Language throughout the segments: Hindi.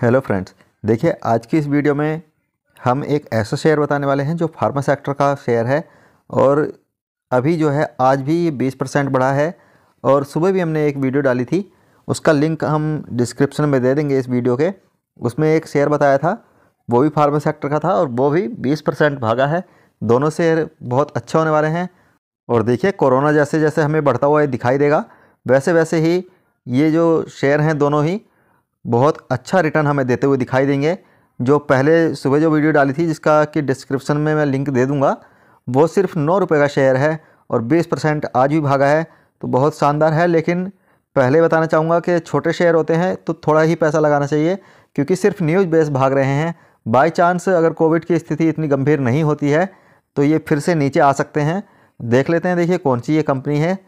हेलो फ्रेंड्स देखिए आज की इस वीडियो में हम एक ऐसा शेयर बताने वाले हैं जो फार्मा सेक्टर का शेयर है और अभी जो है आज भी ये बीस परसेंट बढ़ा है और सुबह भी हमने एक वीडियो डाली थी उसका लिंक हम डिस्क्रिप्शन में दे देंगे इस वीडियो के उसमें एक शेयर बताया था वो भी फार्मा सेक्टर का था और वो भी बीस परसेंट भागा है दोनों शेयर बहुत अच्छे होने वाले हैं और देखिए कोरोना जैसे जैसे हमें बढ़ता हुआ दिखाई देगा वैसे वैसे ही ये जो शेयर हैं दोनों ही बहुत अच्छा रिटर्न हमें देते हुए दिखाई देंगे जो पहले सुबह जो वीडियो डाली थी जिसका कि डिस्क्रिप्शन में मैं लिंक दे दूँगा वो सिर्फ नौ रुपये का शेयर है और बीस परसेंट आज भी भागा है तो बहुत शानदार है लेकिन पहले बताना चाहूँगा कि छोटे शेयर होते हैं तो थोड़ा ही पैसा लगाना चाहिए क्योंकि सिर्फ न्यूज़ बेस भाग रहे हैं बाई चांस अगर कोविड की स्थिति इतनी गंभीर नहीं होती है तो ये फिर से नीचे आ सकते हैं देख लेते हैं देखिए कौन सी ये कंपनी है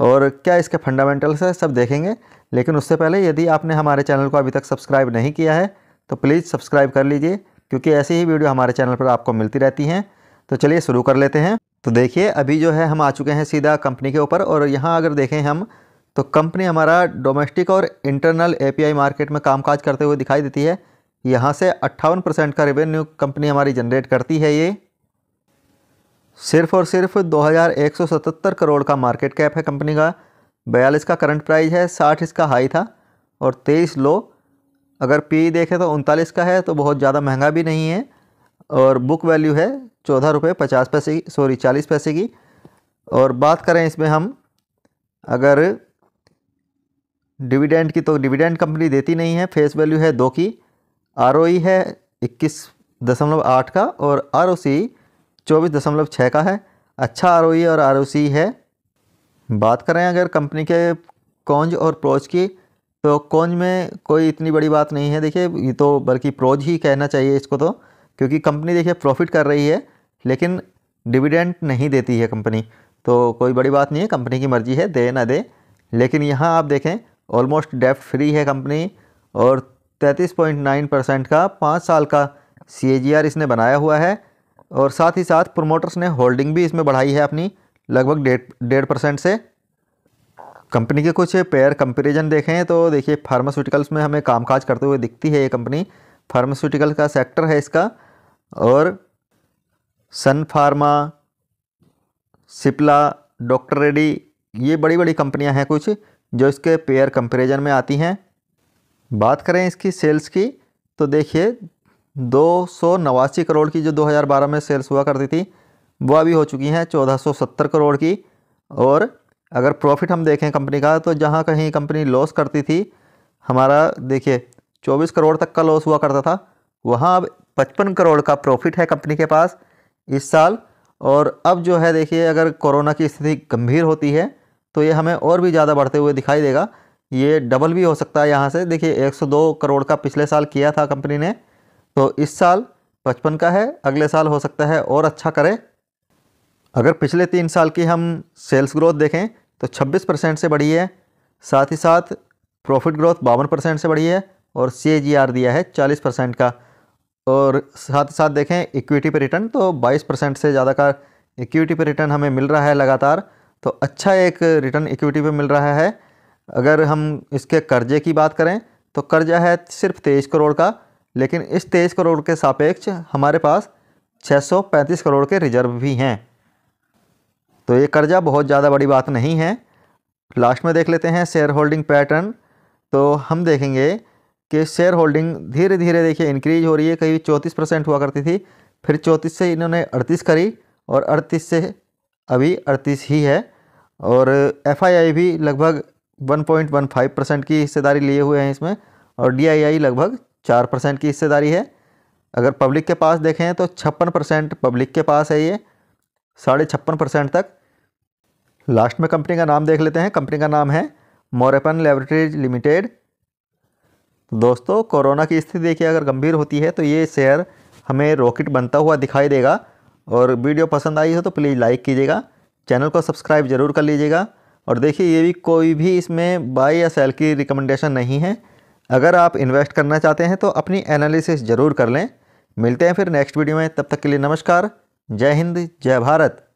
और क्या इसके फंडामेंटल्स है सब देखेंगे लेकिन उससे पहले यदि आपने हमारे चैनल को अभी तक सब्सक्राइब नहीं किया है तो प्लीज़ सब्सक्राइब कर लीजिए क्योंकि ऐसी ही वीडियो हमारे चैनल पर आपको मिलती रहती हैं तो चलिए शुरू कर लेते हैं तो देखिए अभी जो है हम आ चुके हैं सीधा कंपनी के ऊपर और यहाँ अगर देखें हम तो कंपनी हमारा डोमेस्टिक और इंटरनल एपीआई मार्केट में कामकाज करते हुए दिखाई देती है यहाँ से अट्ठावन परसेंट का रेवेन्यू कंपनी हमारी जनरेट करती है ये सिर्फ और सिर्फ 2177 करोड़ का मार्केट कैप है कंपनी का बयालीस का करंट प्राइस है साठ इसका हाई था और तेईस लो अगर पी देखें तो उनतालीस का है तो बहुत ज़्यादा महंगा भी नहीं है और बुक वैल्यू है चौदह रुपये पचास पैसे की सॉरी चालीस पैसे की और बात करें इसमें हम अगर डिविडेंड की तो डिविडेंड कंपनी देती नहीं है फेस वैल्यू है दो की आर है इक्कीस दशमलव आठ का और आर ओ सी चौबीस दशमलव छः का है अच्छा आर और आर है बात करें अगर कंपनी के कॉन्ज और प्रोज की तो कौज में कोई इतनी बड़ी बात नहीं है देखिए ये तो बल्कि प्रोज ही कहना चाहिए इसको तो क्योंकि कंपनी देखिए प्रॉफिट कर रही है लेकिन डिविडेंड नहीं देती है कंपनी तो कोई बड़ी बात नहीं है कंपनी की मर्ज़ी है दे ना दे लेकिन यहाँ आप देखें ऑलमोस्ट डेप्ट फ्री है कंपनी और 33.9 परसेंट का पाँच साल का सी इसने बनाया हुआ है और साथ ही साथ प्रोमोटर्स ने होल्डिंग भी इसमें बढ़ाई है अपनी लगभग डेढ़ डेढ़ परसेंट से कंपनी के कुछ पेयर कंपेरिजन देखें तो देखिए फार्मास्यूटिकल्स में हमें कामकाज करते हुए दिखती है ये कंपनी फार्मास्यूटिकल का सेक्टर है इसका और सन फार्मा सिप्ला डॉक्टर रेडी ये बड़ी बड़ी कंपनियां हैं कुछ जो इसके पेयर कंपेरिजन में आती हैं बात करें इसकी सेल्स की तो देखिए दो सौ नवासी करोड़ की जो 2012 में सेल्स हुआ करती थी वो अभी हो चुकी हैं 1470 करोड़ की और अगर प्रॉफिट हम देखें कंपनी का तो जहाँ कहीं कंपनी लॉस करती थी हमारा देखिए 24 करोड़ तक का लॉस हुआ करता था वहाँ अब पचपन करोड़ का प्रॉफिट है कंपनी के पास इस साल और अब जो है देखिए अगर कोरोना की स्थिति गंभीर होती है तो ये हमें और भी ज़्यादा बढ़ते हुए दिखाई देगा ये डबल भी हो सकता है यहाँ से देखिए 102 करोड़ का पिछले साल किया था कंपनी ने तो इस साल पचपन का है अगले साल हो सकता है और अच्छा करें अगर पिछले तीन साल की हम सेल्स ग्रोथ देखें तो 26 परसेंट से बढ़ी है साथ ही साथ प्रॉफिट ग्रोथ बावन परसेंट से बढ़ी है और सी दिया है चालीस परसेंट का और साथ ही साथ देखें इक्विटी पर रिटर्न तो बाईस परसेंट से ज़्यादा का इक्विटी पर रिटर्न हमें मिल रहा है लगातार तो अच्छा एक रिटर्न इक्विटी पर मिल रहा है अगर हम इसके कर्जे की बात करें तो कर्जा है सिर्फ तेईस करोड़ का लेकिन इस तेईस करोड़ के सापेक्ष हमारे पास 635 करोड़ के रिजर्व भी हैं तो ये कर्जा बहुत ज़्यादा बड़ी बात नहीं है लास्ट में देख लेते हैं शेयर होल्डिंग पैटर्न तो हम देखेंगे कि शेयर होल्डिंग धीरे धीरे देखिए इंक्रीज हो रही है कहीं चौंतीस परसेंट हुआ करती थी फिर चौंतीस से इन्होंने अड़तीस करी और अड़तीस से अभी अड़तीस ही है और एफ भी लगभग 1.15 परसेंट की हिस्सेदारी लिए हुए हैं इसमें और डी लगभग चार परसेंट की हिस्सेदारी है अगर पब्लिक के पास देखें तो छप्पन परसेंट पब्लिक के पास है ये साढ़े छप्पन परसेंट तक लास्ट में कंपनी का नाम देख लेते हैं कंपनी का नाम है मोरेपन लेबोरेटरीज लिमिटेड तो दोस्तों कोरोना की स्थिति देखिए अगर गंभीर होती है तो ये शेयर हमें रॉकेट बनता हुआ दिखाई देगा और वीडियो पसंद आई हो तो प्लीज़ लाइक कीजिएगा चैनल को सब्सक्राइब ज़रूर कर लीजिएगा और देखिए ये भी कोई भी इसमें बाय या सेल की रिकमेंडेशन नहीं है अगर आप इन्वेस्ट करना चाहते हैं तो अपनी एनालिसिस ज़रूर कर लें मिलते हैं फिर नेक्स्ट वीडियो में तब तक के लिए नमस्कार जय हिंद जय भारत